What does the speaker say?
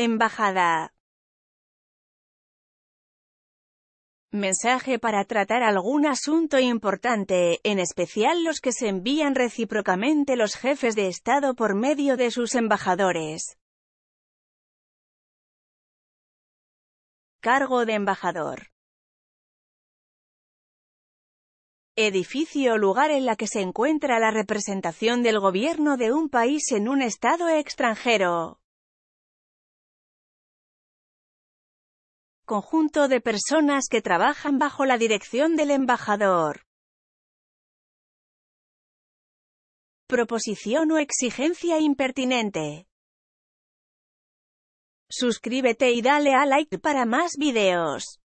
Embajada. Mensaje para tratar algún asunto importante, en especial los que se envían recíprocamente los jefes de Estado por medio de sus embajadores. Cargo de embajador. edificio o lugar en la que se encuentra la representación del gobierno de un país en un estado extranjero. conjunto de personas que trabajan bajo la dirección del embajador. Proposición o exigencia impertinente. Suscríbete y dale a like para más videos.